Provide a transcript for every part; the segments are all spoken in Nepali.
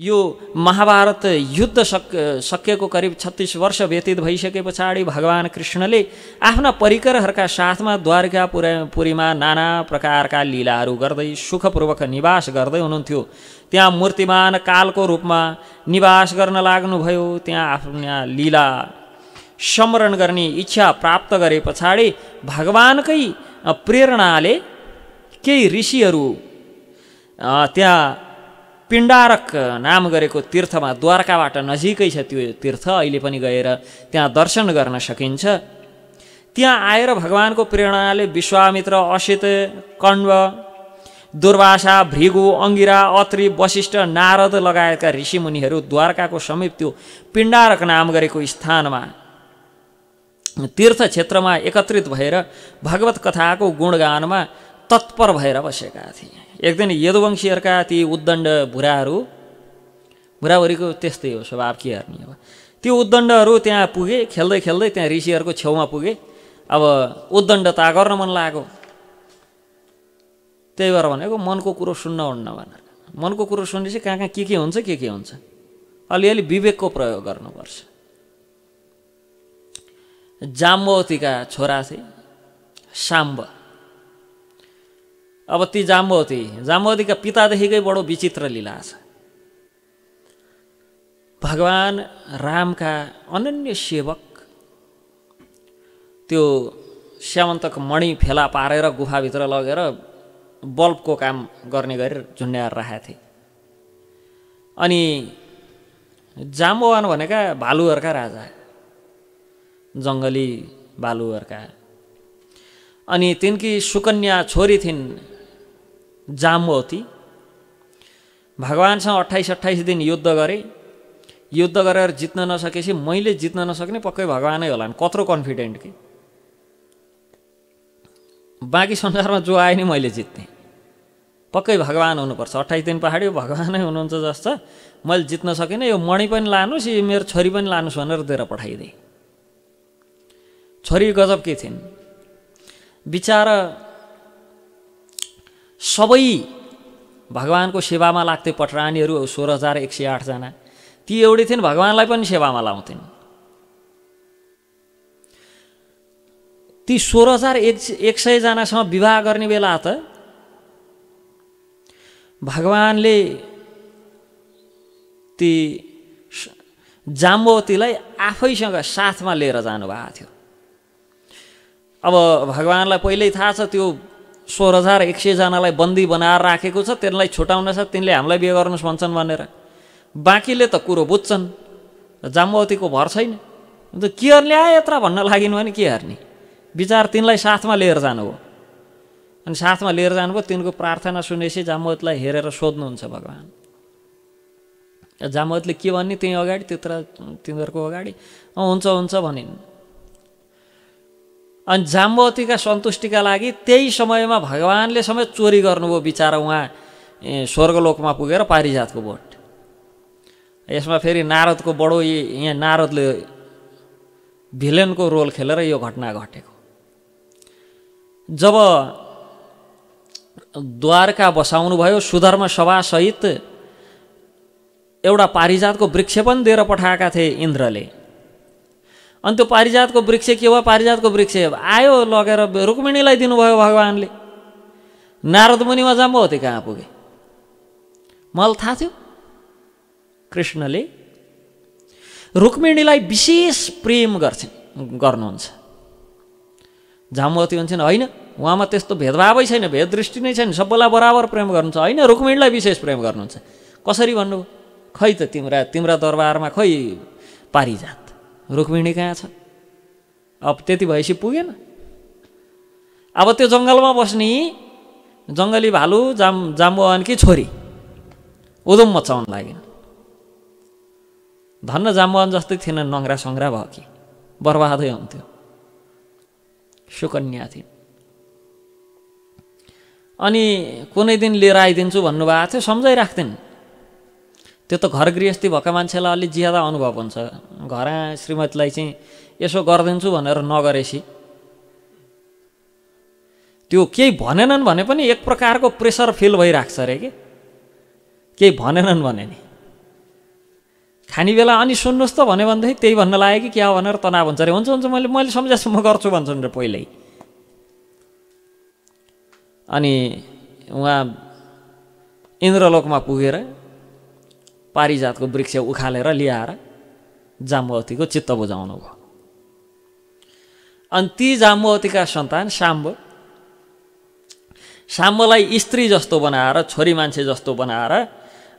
यो महाभारत युद्ध सक सकिएको करिब छत्तिस वर्ष व्यतीत भइसके पछाडि भगवान् कृष्णले आफ्ना परिकरहरूका साथमा द्वारका पुरा पुरीमा नाना प्रकारका लीलाहरू गर्दै सुखपूर्वक निवास गर्दै हुनुहुन्थ्यो त्यहाँ मूर्तिमान कालको रूपमा निवास गर्न लाग्नुभयो त्यहाँ आफ्ना लीला स्मरण गर्ने इच्छा प्राप्त गरे पछाडि भगवान्कै प्रेरणाले केही ऋषिहरू त्यहाँ पिण्डारक नाम गरेको तीर्थमा द्वारकाबाट नजिकै छ त्यो तीर्थ अहिले पनि गएर त्यहाँ दर्शन गर्न सकिन्छ त्यहाँ आएर भगवानको प्रेरणाले विश्वामित्र असित कण्व दुर्वासा भृगु अङ्गिरा अत्रि वशिष्ठ नारद लगायतका ऋषिमुनिहरू द्वारकाको समीप त्यो पिण्डारक नाम गरेको स्थानमा तीर्थ क्षेत्रमा एकत्रित भएर भगवत कथाको गुणगानमा तत्पर भएर बसेका थिए दिन यदुवंशीहरूका ती उद्दण्ड भुराहरू भुराभुरीको त्यस्तै हो स्वभाव के हेर्ने अब त्यो उद्दण्डहरू त्यहाँ पुगे खेल्दै खेल्दै त्यहाँ ऋषिहरूको छेउमा पुगे अब उद्दण्डता गर्न मन लाग्यो त्यही भएर भनेको मनको कुरो सुन्न उन्न भनेर मनको कुरो सुनेपछि कहाँ कहाँ के के हुन्छ के के हुन्छ अलिअलि विवेकको प्रयोग गर्नुपर्छ जाम्बवतीका छोरा चाहिँ साम्ब अब ती जाम्बवती जाम्बवतीका पितादेखिकै बडो विचित्र लिला छ भगवान् रामका अनन्य सेवक त्यो श्यामन्तक मणि फेला पारेर गुफाभित्र लगेर बल्बको काम गर्ने गरेर झुन्ड्याएर राखेका थिए अनि जाम्बवान भनेका भालुहरूका राजा जङ्गली भालुहरूका अनि तिनकी सुकन्या छोरी थिइन् जाम्बवती भगवान्सँग अट्ठाइस अट्ठाइस दिन युद्ध गरेँ युद्ध गरेर जित्न नसकेपछि मैले जित्न नसक्ने पक्कै भगवानै होला नि कत्रो कन्फिडेन्ट कि बाँकी संसारमा जो आयो नि मैले जित्ने पक्कै भगवान् हुनुपर्छ अट्ठाइस दिन पहाडी भगवानै हुनुहुन्छ जस्तो मैले जित्न सकिनँ यो मणि पनि लानुहोस् यो मेरो छोरी पनि लानुहोस् भनेर दिएर पठाइदिएँ छोरी गजब के थिइन् बिचरा सबै भगवान्को सेवामा लाग्थ्यो पटरानीहरू सोह्र हजार एक सय आठजना ती एउटै थिइन् भगवान्लाई पनि सेवामा लाउँथेन् ती सोह्र हजार एक एक सयजनासँग विवाह गर्ने बेला त भगवान्ले ती जाम्बवतीलाई आफैसँग साथमा लिएर जानुभएको थियो अब भगवान्लाई पहिल्यै थाहा छ त्यो सोह्र हजार एक सयजनालाई बन्दी बनाएर राखेको छ त्यसलाई छुटाउन छ तिनले हामीलाई बिहे गर्नुहोस् भन्छन् भनेर बाँकीले त कुरो बुझ्छन् जामुवतीको भर छैन अन्त के हेर्ने आए यत्र भन्न लागिन् भने के हेर्ने विचार तिनलाई साथमा लिएर जानु हो अनि साथमा लिएर जानुभयो तिनको प्रार्थना सुनेपछि जामवतलाई हेरेर सोध्नुहुन्छ भगवान् जामवतले के भन्ने त्यहीँ अगाडि त्यत्र तिनीहरूको अगाडि हुन्छ हुन्छ भनिन् अनि जाम्बवतीका सन्तुष्टिका लागि त्यही समयमा भगवान्ले समय चोरी गर्नुभयो विचार उहाँ स्वर्गलोकमा पुगेर पारिजातको भोट यसमा फेरि नारदको बडो यहाँ नारदले भिलेनको रोल खेलेर यो घटना घटेको जब द्वारका बसाउनुभयो सुधर्म सभासहित एउटा पारिजातको वृक्ष पनि दिएर पठाएका थिए इन्द्रले अनि त्यो पारिजातको वृक्ष के भयो पारिजातको वृक्ष आयो लगेर रुक्मिणीलाई दिनुभयो भगवान्ले नारद मुनिमा हो त्यो कहाँ पुगे मलाई थाहा थियो कृष्णले रुक्मिणीलाई विशेष प्रेम गर्छन् गर्नुहुन्छ जाम्बती हुन्छन् होइन उहाँमा त्यस्तो भेदभावै छैन भेददृष्टि नै छैन सबैलाई बराबर प्रेम गर्नुहुन्छ होइन रुक्मिणीलाई विशेष प्रेम गर्नुहुन्छ कसरी भन्नु खै त तिम्रा तिम्रा दरबारमा खै पारिजात रुक्मिणी कहाँ छ अब त्यति भएपछि पुगेन अब त्यो जङ्गलमा बस्ने जङ्गली भालु जाम कि छोरी उदुम मचाउन लागेन धन्न जाम्बुवान जस्तै थिएन नङ्ग्रा सङ्ग्रा भयो कि बर्बादै हुन्थ्यो सुकन्या थिइन् अनि कुनै दिन लिएर आइदिन्छु भन्नुभएको थियो सम्झाइराख्थेन त्यो त घर गृहस्थी भएको मान्छेलाई अलिक ज्यादा अनुभव हुन्छ घर श्रीमतीलाई चाहिँ यसो गरिदिन्छु भनेर नगरेसी त्यो केही भनेनन् भने पनि एक प्रकारको प्रेसर फिल भइरहेको छ अरे कि केही भनेनन् भने नि खाने बेला अनि सुन्नुहोस् त भन्यो भनेदेखि त्यही भन्न लाग्यो कि क्या भनेर तनाव हुन्छ अरे हुन्छ हुन्छ मैले मैले सम्झाएछु म गर्छु भन्छन् र पहिल्यै अनि उहाँ इन्द्रलोकमा पुगेर पारिजातको वृक्ष उखालेर ल्याएर जाम्बवतीको चित्त बुझाउनु भयो अनि ती जाम्बवतीका सन्तान साम्ब साम्बलाई स्त्री जस्तो बनाएर छोरी मान्छे जस्तो बनाएर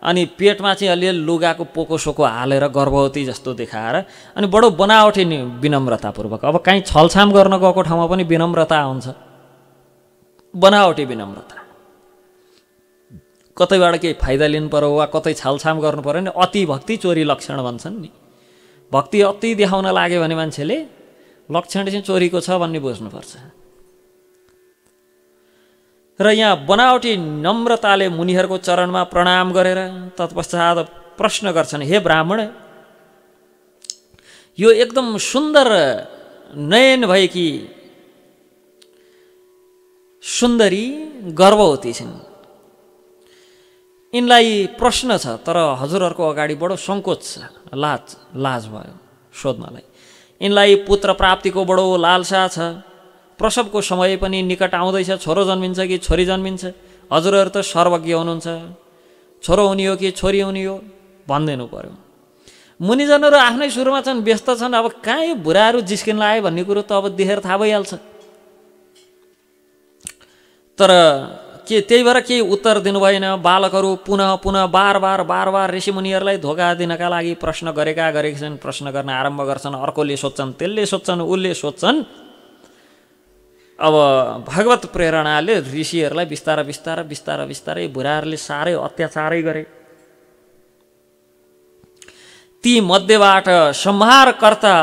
अनि पेटमा चाहिँ अलिअलि लुगाको पोको सोको हालेर गर्भवती जस्तो देखाएर अनि बडो बनावटी नि विनम्रतापूर्वक अब काहीँ छलछाम गर्न गएको ठाउँमा पनि विनम्रता हुन्छ बनावटी विनम्रता कतैबाट केही फाइदा लिनु पर्यो वा कतै छालछाम गर्नु पऱ्यो नि भक्ति चोरी लक्षण भन्छन् नि भक्ति अति देखाउन लाग्यो भने मान्छेले लक्षण चाहिँ चोरीको छ भन्ने बुझ्नुपर्छ र यहाँ बनावटी नम्रताले मुनिहरूको चरणमा प्रणाम गरेर तत्पश्चात प्रश्न गर्छन् हे ब्राह्मण यो एकदम सुन्दर नयन भएकी सुन्दरी गर्भवती छिन् यिनलाई प्रश्न छ तर हजुरहरूको अगाडिबाट सङ्कोच छ लाज लाज भयो सोध्नलाई यिनलाई पुत्र प्राप्तिको बडो लालसा छ प्रसवको समय पनि निकट आउँदैछ छोरो जन्मिन्छ कि छोरी जन्मिन्छ हजुरहरू त सर्वज्ञ हुनुहुन्छ छोरो हुने हो कि छोरी हुने हो भनिदिनु पऱ्यो मुनिजनहरू आफ्नै सुरुमा छन् व्यस्त छन् अब कहीँ बुढाहरू जिस्किन लाए भन्ने कुरो त अब देखेर थाहा भइहाल्छ तर के त्यही भएर केही उत्तर दिनु भएन बालकहरू पुनः पुनः बार बार बार बार ऋषिमुनिहरूलाई धोका दिनका लागि प्रश्न गरेका गरेका छन् प्रश्न गर्न आरम्भ गर्छन् अर्कोले सोध्छन् त्यसले सोध्छन् उसले सोध्छन् अब भगवत प्रेरणाले ऋषिहरूलाई बिस्तारै बिस्तारै बिस्तारै बिस्तारै बुढाहरूले साह्रै अत्याचारै गरे ती मध्येबाट संहारकर्ता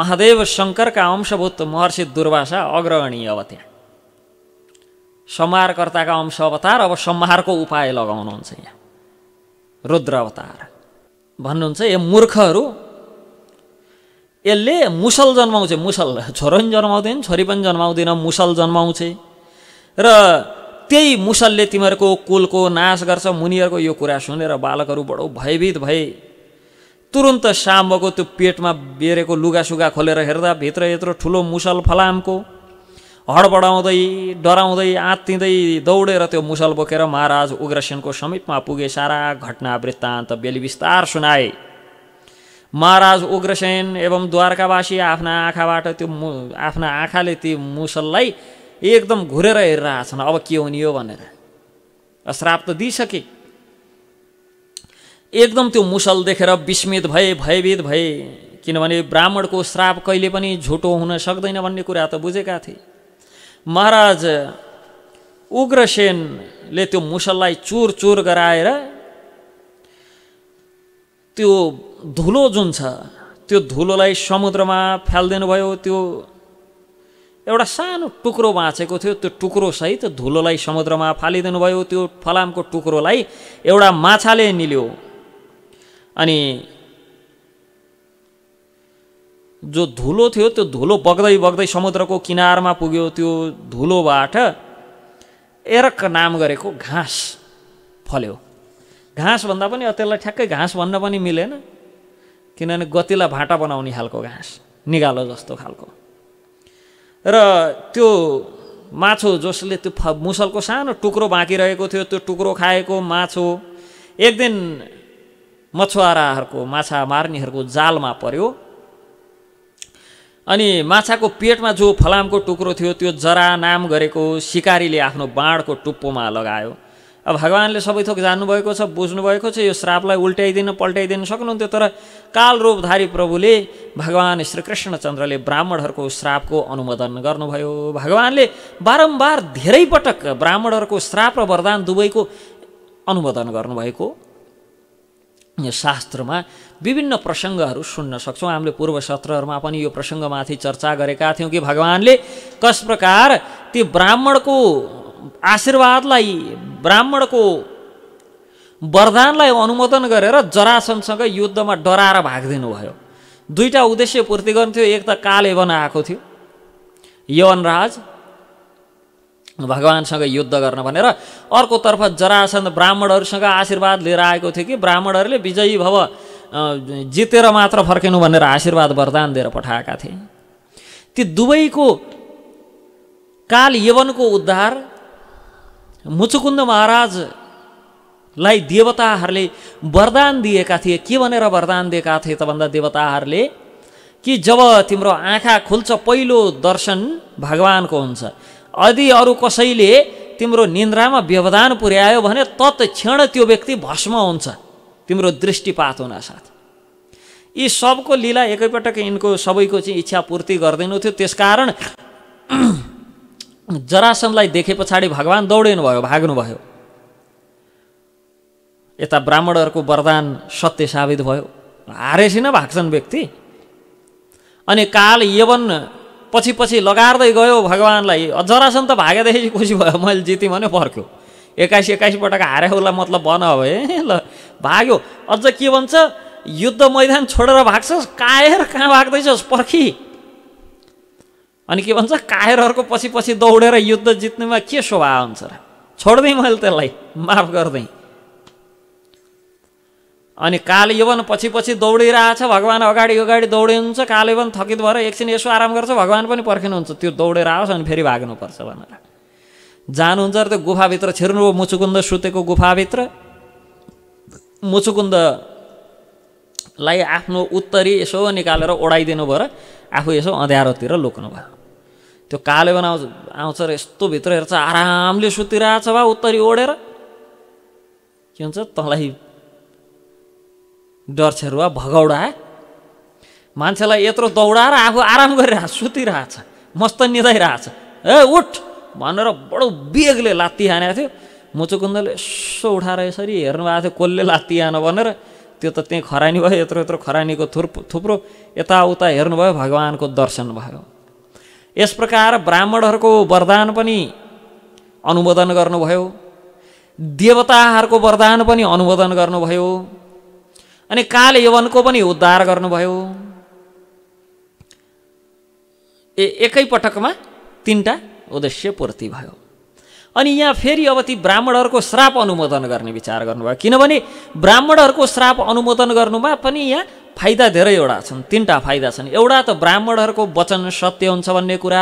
महादेव शङ्करका अंशभूत महर्षि दुर्वासा अग्रगणीय अब त्यहाँ सम्हारकर्ताका अंश अवतार अब सम्हारको उपाय लगाउनुहुन्छ यहाँ रुद्र अवतार भन्नुहुन्छ यो मूर्खहरू यसले मुसल जन्माउँछ मुसल छोरो पनि जन्माउँदैन छोरी पनि जन्माउँदैन मुसल जन्माउँछ र त्यही मुसलले तिमीहरूको कुलको नाश गर्छ मुनिहरूको यो कुरा सुनेर बालकहरू बडो भयभीत भए तुरुन्त साम्बको त्यो पेटमा बेरेको लुगासुगा खोलेर हेर्दा भित्र यत्रो ठुलो मुसल फलामको हडबडाउँदै डराउँदै आत्तिँदै दौडेर त्यो मुसल बोकेर महाराज उग्रसेनको समीपमा पुगे सारा घटना वृत्तान्त बेली विस्तार सुनाए महाराज उग्रसेन एवं द्वारकावासी आफ्ना आँखाबाट त्यो मु आफ्ना आँखाले ती मुसललाई एकदम घुरेर हेरिरहेछन् अब के हुने हो भनेर श्राप त दिइसके एकदम त्यो मुसल देखेर विस्मित भए भयभीत भए किनभने ब्राह्मणको श्राप कहिले पनि झुटो हुन सक्दैन भन्ने कुरा त बुझेका थिए महाराज उग्रसेनले त्यो मुसललाई चुर चुर गराएर त्यो धुलो जुन छ त्यो धुलोलाई समुद्रमा भयो त्यो एउटा सानो टुक्रो बाँचेको थियो त्यो टुक्रोसहित धुलोलाई समुद्रमा फालिदिनु भयो त्यो फलामको टुक्रोलाई एउटा माछाले निल्यो अनि जो धुलो थियो त्यो धुलो बग्दै बग्दै समुद्रको किनारमा पुग्यो त्यो धुलोबाट एरक नाम गरेको घाँस फल्यो घाँस भन्दा पनि त्यसलाई ठ्याक्कै घाँस भन्न पनि मिलेन किनभने गतिला भाटा बनाउने खालको घाँस निगालो जस्तो खालको र त्यो माछो जसले त्यो फ मुसलको सानो टुक्रो बाँकी रहेको थियो त्यो टुक्रो खाएको माछो एक दिन मछुवाराहरूको माछा मार्नेहरूको जालमा पर्यो अनि माछाको पेटमा जो फलामको टुक्रो थियो त्यो जरा नाम गरेको सिकारीले आफ्नो बाँडको टुप्पोमा लगायो अब भगवान्ले सबै थोक जान्नुभएको छ बुझ्नुभएको छ यो श्रापलाई उल्ट्याइदिन पल्ट्याइदिन सक्नुहुन्थ्यो तर कालरूपधारी प्रभुले भगवान् श्रीकृष्णचन्द्रले ब्राह्मणहरूको श्रापको अनुमोदन गर्नुभयो भगवान्ले बारम्बार धेरै पटक ब्राह्मणहरूको श्राप र वरदान दुवैको अनुमोदन गर्नुभएको यो शास्त्रमा विभिन्न प्रसङ्गहरू सुन्न सक्छौँ हामीले पूर्व सत्रहरूमा पनि यो प्रसङ्गमाथि चर्चा गरेका थियौँ कि भगवान्ले कस प्रकार त्यो ब्राह्मणको आशीर्वादलाई ब्राह्मणको वरदानलाई अनुमोदन गरेर जरासनसँग युद्धमा डराएर भागिदिनु भयो दुईवटा उद्देश्य पूर्ति गर्नु थियो एक त काल यवन आएको थियो यवनराज भगवान्सँग युद्ध गर्न भनेर अर्कोतर्फ जरासन्द ब्राह्मणहरूसँग आशीर्वाद लिएर आएको थियो कि ब्राह्मणहरूले विजयी भव जितेर मात्र फर्किनु भनेर आशीर्वाद वरदान दिएर पठाएका थिए ती दुवैको काल यवनको उद्धार मुचुकुन्द महाराजलाई देवताहरूले वरदान दिएका थिए के भनेर वरदान दिएका थिए त भन्दा देवताहरूले कि जब तिम्रो आँखा खुल्छ पहिलो दर्शन भगवानको हुन्छ यदि अरू कसैले तिम्रो निन्द्रामा व्यवधान पुर्यायो भने तत्क्षण त्यो व्यक्ति भस्म हुन्छ तिम्रो दृष्टिपात हुनासाथ यी सबको लीला एकैपटक यिनको सबैको चाहिँ इच्छा पूर्ति गर्दैन थियो त्यसकारण जरासनलाई देखे पछाडि भगवान् दौडिनु भयो भाग्नुभयो यता ब्राह्मणहरूको वरदान सत्य साबित भयो हारेसिन भाग्छन् व्यक्ति अनि काल यवन पछि पछि लगार्दै गयो भगवान्लाई जरासम्म त भागेदेखि खुसी भयो मैले जितेँ भने पर्ख्यो एक्काइस एक्काइसपटक हारे उसलाई मतलब भन अब ए ल भाग्यो अझ के भन्छ युद्ध मैदान छोडेर भाग्छस् कायर कहाँ भाग्दैछस् पर्खी अनि के भन्छ कायरहरूको पछि पछि दौडेर युद्ध जित्नुमा के शोभा हुन्छ र छोड्दै मैले त्यसलाई माफ गर्दै अनि कालयवन पछि पछि दौडिरहेछ भगवान् अगाडि अगाडि दौडिनुहुन्छ कालयवन थकित भएर एकछिन यसो आराम गर्छ भगवान् पनि पर्खिनुहुन्छ त्यो दौडेर आओस् अनि फेरि भाग्नुपर्छ भनेर जानुहुन्छ र त्यो गुफाभित्र छिर्नुभयो मुचुकुन्द सुतेको गुफाभित्र मुचुकुन्दलाई आफ्नो उत्तरी यसो निकालेर ओढाइदिनु भएर आफू यसो अँध्यारोतिर लुक्नु भयो त्यो कालेवन आउँछ आउँछ र यस्तो भित्र हेर्छ आरामले सुतिरहेछ भा उत्तरी ओढेर के हुन्छ तँलाई डरछेरुवा भगौडा मान्छेलाई यत्रो दौडाएर आफू आराम गरिरहेछ सुतिरहेछ मस्त निधाइरहेछ ए उठ भनेर बडो बेगले लात्ती हानेको थियो मुचुकुन्दले यसो उठाएर यसरी हेर्नु भएको थियो कसले लात्ती हान भनेर त्यो त त्यहीँ खरानी भयो यत्रो यत्रो खरानीको थुर थुप्रो यताउता हेर्नुभयो भगवान्को दर्शन भयो यस प्रकार ब्राह्मणहरूको वरदान पनि अनुमोदन गर्नुभयो देवताहरूको वरदान पनि अनुमोदन गर्नुभयो अनि काल यवनको पनि उद्धार गर्नुभयो ए एकै पटकमा तिनवटा उद्देश्य पूर्ति भयो अनि यहाँ फेरि अब ती ब्राह्मणहरूको श्राप अनुमोदन गर्ने विचार गर्नुभयो किनभने ब्राह्मणहरूको श्राप अनुमोदन गर्नुमा पनि यहाँ फाइदा धेरैवटा छन् तिनवटा फाइदा छन् एउटा त ब्राह्मणहरूको वचन सत्य हुन्छ भन्ने कुरा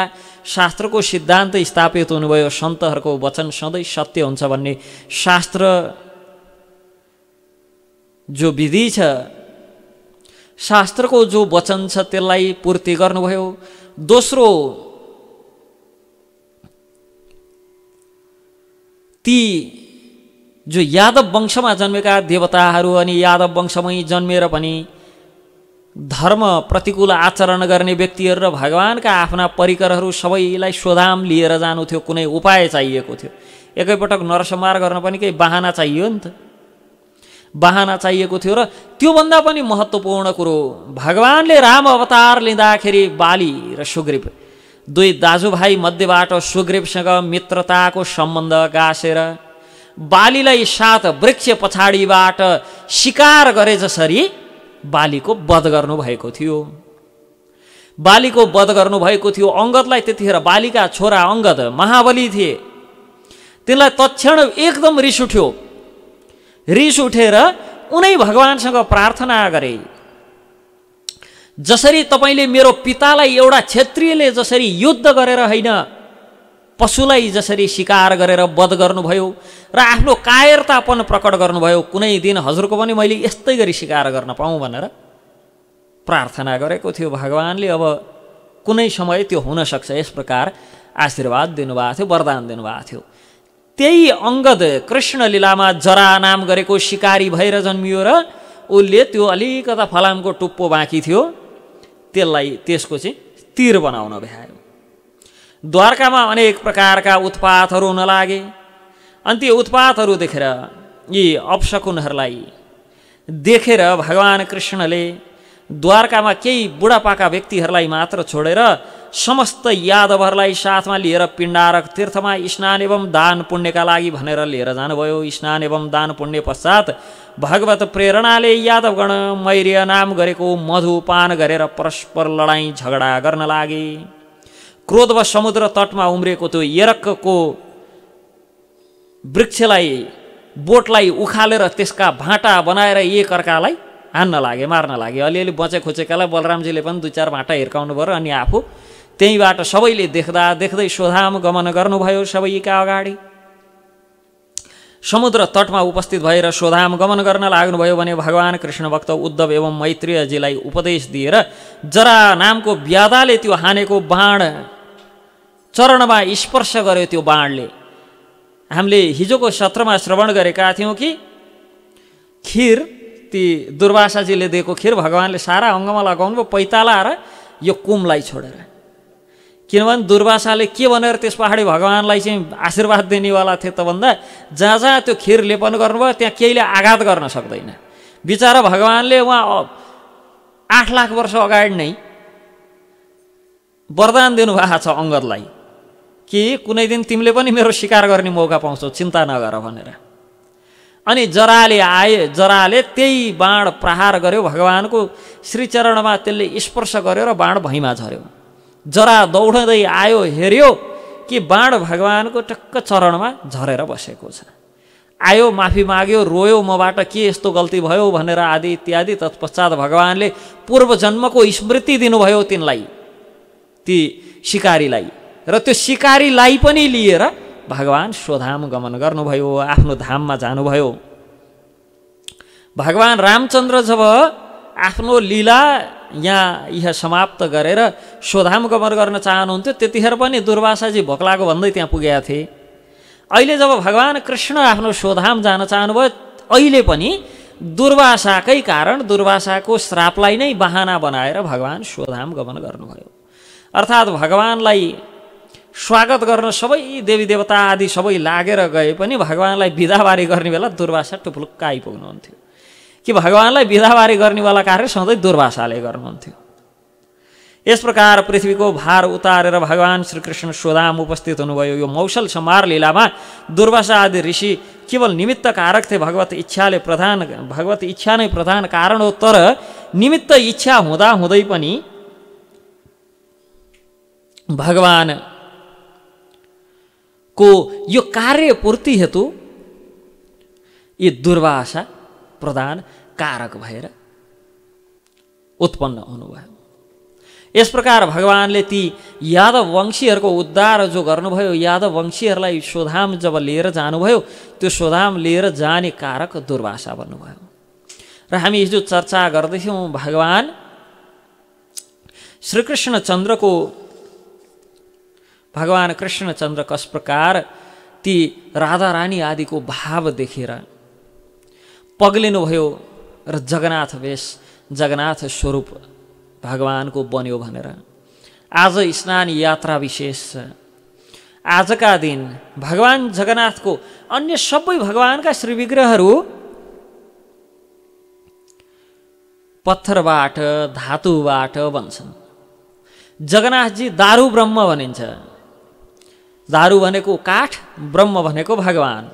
शास्त्रको सिद्धान्त स्थापित हुनुभयो सन्तहरूको वचन सधैँ सत्य हुन्छ भन्ने शास्त्र जो विधि छ शास्त्रको जो वचन छ त्यसलाई पूर्ति गर्नुभयो दोस्रो ती जो यादव वंशमा जन्मेका देवताहरू अनि यादव वंशमै जन्मेर पनि धर्म प्रतिकूल आचरण गर्ने व्यक्तिहरू र भगवान्का आफ्ना परिकरहरू सबैलाई सोधाम लिएर जानु थियो कुनै उपाय चाहिएको थियो एकैपटक नरसंहार गर्न पनि केही बाहना चाहियो नि त बाहना चाहिएको थियो र त्योभन्दा पनि महत्त्वपूर्ण कुरो भगवान्ले राम अवतार लिँदाखेरि बाली र सुग्रीव दुई दाजुभाइ मध्येबाट सुग्रीवसँग मित्रताको सम्बन्ध गाँसेर बालीलाई सात वृक्ष पछाडिबाट शिकार गरे जसरी बालीको वध गर्नुभएको थियो बालीको वध गर्नुभएको थियो अङ्गदलाई त्यतिखेर बालीका छोरा अङ्गद महाबली थिए तिनलाई तत्क्षण एकदम रिस उठ्यो रिस उठेर उनै भगवान्सँग प्रार्थना गरे जसरी तपाईँले मेरो पितालाई एउटा क्षेत्रीयले जसरी युद्ध गरेर होइन पशुलाई जसरी शिकार गरेर वध गर्नुभयो र आफ्नो कायरतापन प्रकट गर्नुभयो कुनै दिन हजुरको पनि मैले यस्तै गरी शिकार गर्न पाऊँ भनेर प्रार्थना गरेको थियो भगवान्ले अब कुनै समय त्यो हुनसक्छ यस प्रकार आशीर्वाद दिनुभएको थियो वरदान दिनुभएको थियो त्यही अङ्गद कृष्ण लीलामा जरा नाम गरेको सिकारी भएर जन्मियो र उसले त्यो अलिकता फलामको टुप्पो बाँकी थियो त्यसलाई त्यसको चाहिँ तिर बनाउन भ्यायो द्वारकामा अनेक प्रकारका उत्पातहरू हुन अनि ती उत्पातहरू देखेर यी अप्सकुनहरूलाई देखेर भगवान् कृष्णले द्वारकामा केही बुढापाका व्यक्तिहरूलाई मात्र छोडेर समस्त यादवहरूलाई साथमा लिएर पिण्डारक तीर्थमा स्नान एवं दान पुण्यका लागि भनेर लिएर जानुभयो स्नान एवं दान पुण्य पश्चात भगवत प्रेरणाले यादवगण मैर्य नाम गरेको मधुपान गरेर परस्पर लडाइँ झगडा गर्न लागे क्रोध वा समुद्र तटमा उम्रेको त्यो यरकको वृक्षलाई बोटलाई उखालेर त्यसका भाँटा बनाएर एक अर्कालाई हान्न लागे मार्न लागे अलिअलि बचे खोचेकालाई बलरामजीले पनि दुई चार भाँटा हिर्काउनु पऱ्यो अनि आफू त्यहीँबाट सबैले देख्दा देख्दै सोधाम गमन गर्नुभयो सबैका अगाडि समुद्र तटमा उपस्थित भएर सोधाम गमन गर्न लाग्नुभयो भने भगवान् कृष्णभक्त उद्धव एवं मैत्रेयजीलाई उपदेश दिएर जरा नामको व्याधाले त्यो हानेको बाण चरणमा स्पर्श गर्यो त्यो बाणले हामीले हिजोको सत्रमा श्रवण गरेका थियौँ कि खिर ती दुर्वासाजीले दिएको खिर भगवान्ले सारा अङ्गमा लगाउनु भयो पैताला र यो कुमलाई छोडेर किनभने दुर्वासाले के भनेर त्यस पहाडी भगवान्लाई चाहिँ आशीर्वाद दिनेवाला थिए त भन्दा जहाँ जहाँ त्यो खिर लेपन गर्नुभयो त्यहाँ केहीले आघात गर्न सक्दैन बिचरा भगवान्ले उहाँ आठ लाख वर्ष अगाडि नै वरदान दिनुभएको छ अङ्गदलाई कि कुनै दिन तिमीले पनि मेरो शिकार गर्ने मौका पाउँछौ चिन्ता नगर भनेर अनि जराले आए जराले त्यही बाण प्रहार गर्यो भगवान्को श्रीचरणमा त्यसले स्पर्श गर्यो र बाण भैँमा झऱ्यो जरा दौडँदै आयो हेऱ्यो कि बाण भगवानको टक्क चरणमा झरेर बसेको छ आयो माफी माग्यो रोयो मबाट के यस्तो गल्ती भयो भनेर आदि इत्यादि तत्पश्चात भगवान्ले पूर्व जन्मको स्मृति दिनुभयो तिनलाई ती सिकारीलाई र त्यो सिकारीलाई पनि लिएर भगवान् स्वधाम गमन गर्नुभयो आफ्नो धाममा जानुभयो भगवान् रामचन्द्र जब आफ्नो लीला यहाँ यहाँ समाप्त गरेर सोधाम गमन गर्न चाहनुहुन्थ्यो त्यतिखेर पनि दुर्वासाजी भोकलाको भन्दै त्यहाँ पुगेका थिए अहिले जब भगवान् कृष्ण आफ्नो सोधाम जान चाहनुभयो अहिले पनि दुर्वासाकै कारण दुर्वासाको श्रापलाई नै बहाना बनाएर भगवान् सोधाम गमन गर्नुभयो अर्थात् भगवान्लाई स्वागत गर्न सबै देवी देवता आदि सबै लागेर गए पनि भगवान्लाई बिदाबारी गर्ने बेला दुर्वासा टुप्लुक्क आइपुग्नुहुन्थ्यो कि भगवान्लाई विधाबारी गर्नेवाला कार्य सधैँ दुर्भाषाले गर्नुहुन्थ्यो यस प्रकार पृथ्वीको भार उतारेर भगवान् श्रीकृष्ण सोदाम उपस्थित हुनुभयो यो मौसल सम्हार लीलामा दुर्वासा आदि ऋषि केवल निमित्त कारक थिए भगवत इच्छाले प्रधान भगवत इच्छा नै प्रधान कारण हो तर निमित्त इच्छा हुँदा हुँदै पनि भगवान् को यो कार्यपूर्ति हेतु यी दुर्वासा प्रधान कारक भएर उत्पन्न हुनुभयो यस प्रकार भगवान्ले ती यादव वंशीहरूको उद्धार जो गर्नुभयो यादव वंशीहरूलाई सोधाम जब लिएर जानुभयो त्यो सोधाम लिएर जाने कारक दुर्वासा भन्नुभयो र हामी हिजो चर्चा गर्दैथ्यौँ भगवान् श्रीकृष्णचन्द्रको भगवान् कृष्णचन्द्र कस प्रकार ती राधा रानी आदिको भाव देखेर पग्लिनुभयो र जगन्नाथ वेश जगन्नाथ स्वरूप भगवानको बन्यो भनेर आज स्नान यात्रा विशेष छ आजका दिन भगवान् जगन्नाथको अन्य सबै भगवानका श्रीविग्रहहरू पत्थरबाट धातुबाट भन्छन् जगन्नाथजी दारु ब्रह्म भनिन्छ दारु भनेको काठ ब्रह्म भनेको भगवान्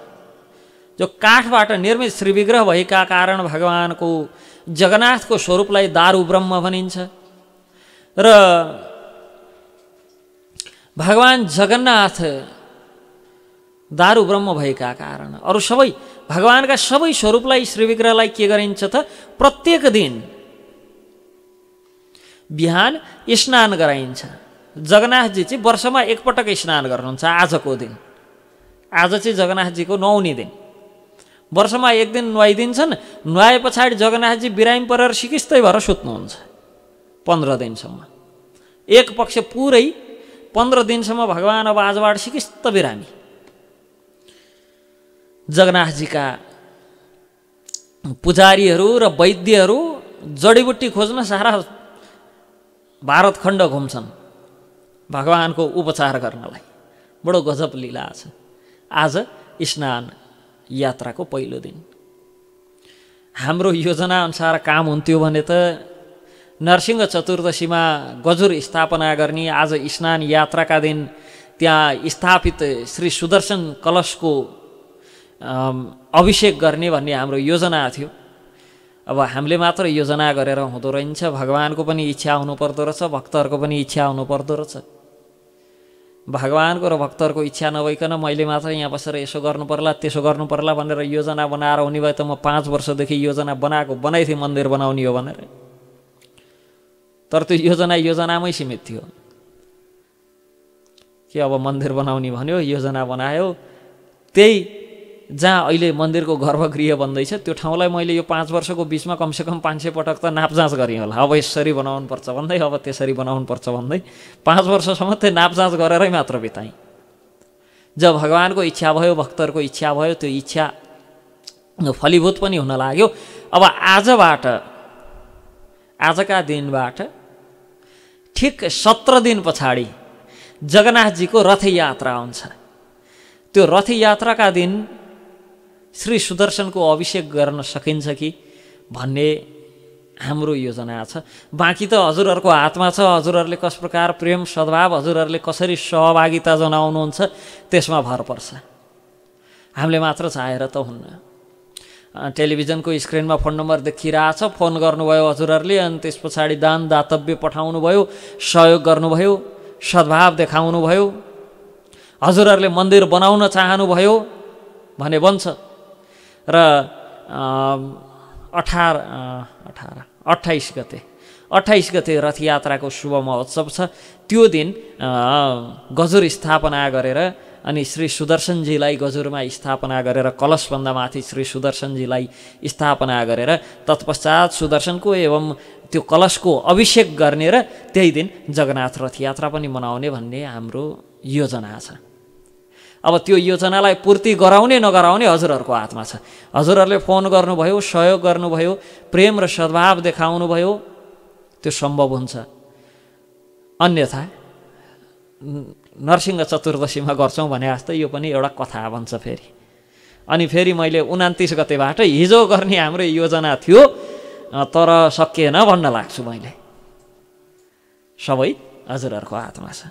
जो काठबाट निर्मित श्रीविग्रह भएका कारण भगवानको जगन्नाथको स्वरूपलाई दारु ब्रह्म भनिन्छ र भगवान् जगन्नाथ दारु ब्रह्म भएका कारण अरू सबै भगवानका सबै स्वरूपलाई श्रीविग्रहलाई के गरिन्छ त प्रत्येक दिन बिहान स्नान गराइन्छ जगन्नाथजी चाहिँ वर्षमा एकपटक स्नान गर्नुहुन्छ आजको दिन आज चाहिँ जगन्नाथजीको नौनी दिन वर्षमा एक दिन नुहाइदिन्छन् नुहाए पछाडि जगन्नाथजी बिरामी परेर सिकिस्तै भएर सुत्नुहुन्छ पन्ध्र दिनसम्म एक पक्ष पुरै पन्ध्र दिनसम्म भगवान् अब आजबाट सिकिस्त बिरामी जगन्नाथजीका पुजारीहरू र वैद्यहरू जडीबुटी खोज्न सारा भारत खण्ड घुम्छन् भगवान्को उपचार गर्नलाई बडो गजब लीला छ आज स्नान यात्राको पहिलो दिन हाम्रो योजनाअनुसार काम हुन्थ्यो भने त नरसिंह चतुर्दशीमा गजुर स्थापना गर्ने आज स्नान यात्राका दिन त्यहाँ स्थापित श्री सुदर्शन कलशको अभिषेक गर्ने भन्ने हाम्रो योजना थियो अब हामीले मात्र योजना गरेर हुँदो रहेछ भगवान्को पनि इच्छा हुनुपर्दो रहेछ भक्तहरूको पनि इच्छा हुनुपर्दो रहेछ भगवान्को र भक्तहरूको इच्छा नभइकन मैले मात्र यहाँ बसेर यसो गर्नु पर्ला त्यसो गर्नु पर्ला भनेर योजना बनाएर हुने भए त म पाँच वर्षदेखि योजना बनाएको बनाइ थिएँ मन्दिर बनाउने हो भनेर तर त्यो योजना योजनामै सीमित थियो कि अब मन्दिर बनाउने भन्यो योजना बनायो त्यही जहाँ अहिले मन्दिरको गर्भगृह बन्दैछ त्यो ठाउँलाई मैले यो पाँच वर्षको बिचमा कमसेकम पाँच सय पटक त नापजाँच गरेँ होला अब यसरी पर्छ भन्दै अब त्यसरी पर्छ भन्दै पाँच वर्षसम्म त्यो नापजाँच गरेरै मात्र बिताएँ जब भगवान्को इच्छा भयो भक्तहरूको इच्छा भयो त्यो इच्छा फलीभूत पनि हुन लाग्यो अब आजबाट आजका दिनबाट ठिक सत्र दिन पछाडि जगन्नाथजीको रथयात्रा आउँछ त्यो रथयात्राका दिन श्री सुदर्शनको अभिषेक गर्न सकिन्छ कि भन्ने हाम्रो योजना छ बाँकी त हजुरहरूको हातमा छ हजुरहरूले कस प्रकार प्रेम सद्भाव हजुरहरूले कसरी सहभागिता जनाउनुहुन्छ त्यसमा भर पर्छ हामीले मात्र चाहेर त हुन्न टेलिभिजनको स्क्रिनमा फोन नम्बर देखिरहेछ फोन गर्नुभयो हजुरहरूले अनि त्यस पछाडि दान दातव्य पठाउनु भयो सहयोग गर्नुभयो सद्भाव देखाउनुभयो हजुरहरूले मन्दिर बनाउन चाहनुभयो भने बन्छ र अठार अठार अठाइस गते अठाइस गते रथयात्राको शुभ महोत्सव छ त्यो दिन गजुर स्थापना गरेर अनि श्री सुदर्शनजीलाई गजुरमा स्थापना गरेर कलशभन्दा माथि श्री सुदर्शनजीलाई स्थापना गरेर तत्पश्चात सुदर्शनको एवं त्यो कलशको अभिषेक गर्ने र त्यही दिन जगन्नाथ रथयात्रा पनि मनाउने भन्ने हाम्रो योजना छ अब त्यो योजनालाई पूर्ति गराउने नगराउने हजुरहरूको हातमा छ हजुरहरूले फोन गर्नुभयो सहयोग गर्नुभयो प्रेम र सद्भाव देखाउनुभयो त्यो सम्भव हुन्छ अन्यथा नरसिंह चतुर्दशीमा गर्छौँ भने जस्तै यो पनि एउटा कथा भन्छ फेरि अनि फेरि मैले उनातिस गतेबाट हिजो गर्ने हाम्रो योजना थियो तर सकिएन भन्न लाग्छु मैले सबै हजुरहरूको हातमा छ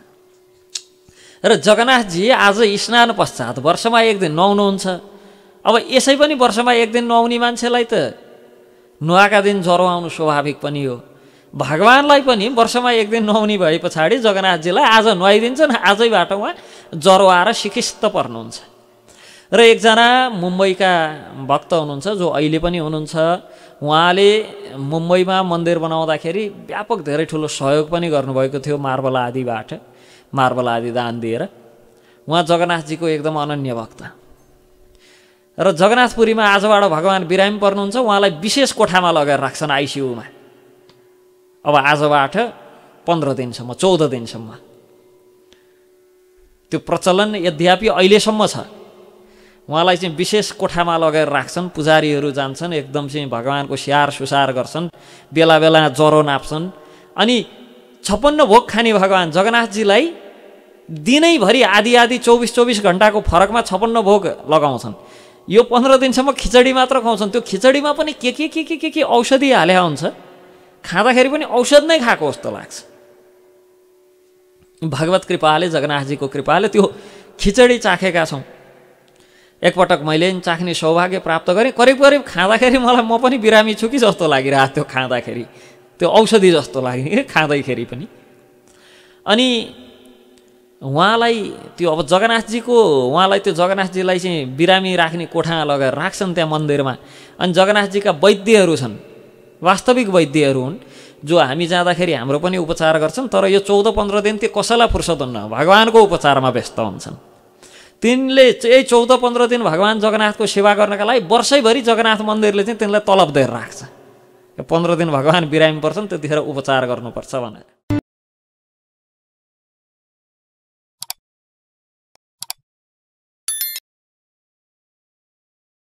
र जगन्नाथजी आज स्नान पश्चात वर्षमा एक दिन नुहाउनुहुन्छ अब यसै पनि वर्षमा एक दिन नुहाउने मान्छेलाई त नुहाका दिन ज्वरो आउनु स्वाभाविक पनि हो भगवान्लाई पनि वर्षमा एक दिन नुहाउने भए पछाडि जगन्नाथजीलाई आज नुहाइदिन्छन् आजैबाट उहाँ ज्वरो आएर सिकिस्त पर्नुहुन्छ र एकजना मुम्बईका भक्त हुनुहुन्छ जो अहिले पनि हुनुहुन्छ उहाँले मुम्बईमा मन्दिर बनाउँदाखेरि व्यापक धेरै ठुलो सहयोग पनि गर्नुभएको थियो मार्बल आदिबाट मार्बल आदि दान दिएर उहाँ जगन्नाथजीको एकदम अनन्य भक्त र जगन्नाथपुरीमा आजबाट भगवान् बिरामी पर्नुहुन्छ उहाँलाई विशेष कोठामा लगेर राख्छन् आइसियुमा अब आजबाट पन्ध्र दिनसम्म चौध दिनसम्म त्यो प्रचलन यद्यपि अहिलेसम्म छ उहाँलाई चाहिँ विशेष कोठामा लगेर राख्छन् पुजारीहरू जान्छन् एकदम चाहिँ भगवान्को स्याहार सुसार गर्छन् बेला बेला ज्वरो नाप्छन् अनि छप्पन्न भोग खाने भगवान् जगन्नाथजीलाई दिनैभरि आधी आधी चौबिस चौबिस घन्टाको फरकमा छपन्न भोग लगाउँछन् यो पन्ध्र दिनसम्म खिचडी मात्र खुवाउँछन् त्यो खिचडीमा पनि के के के के के के औषधि हाले हुन्छ खाँदाखेरि पनि औषध नै खाएको जस्तो लाग्छ भगवत कृपाले जगन्नाथजीको कृपाले त्यो खिचडी चाखेका छौँ एकपटक मैले चाख्ने सौभाग्य प्राप्त गरेँ करिब करिब खाँदाखेरि मलाई म पनि बिरामी छु कि जस्तो लागिरहेको थियो खाँदाखेरि त्यो औषधि जस्तो लाग्यो खाँदैखेरि पनि अनि उहाँलाई त्यो अब जगन्नाथजीको उहाँलाई त्यो जगन्नाथजीलाई चाहिँ बिरामी राख्ने कोठा लगाएर राख्छन् त्यहाँ मन्दिरमा अनि जगन्नाथजीका वैद्यहरू छन् वास्तविक वैद्यहरू हुन् जो हामी जाँदाखेरि हाम्रो पनि उपचार गर्छन् तर यो चौध पन्ध्र दिन त्यो कसैलाई फुर्सद हुन्न भगवान्को उपचारमा व्यस्त हुन्छन् तिनले यही चौध पन्ध्र दिन भगवान् जगन्नाथको सेवा गर्नका लागि वर्षैभरि जगन्नाथ मन्दिरले चाहिँ तिनलाई तलब दिएर राख्छ पन्ध्र दिन भगवान् बिरामी पर्छन् त्यतिखेर उपचार गर्नुपर्छ भनेर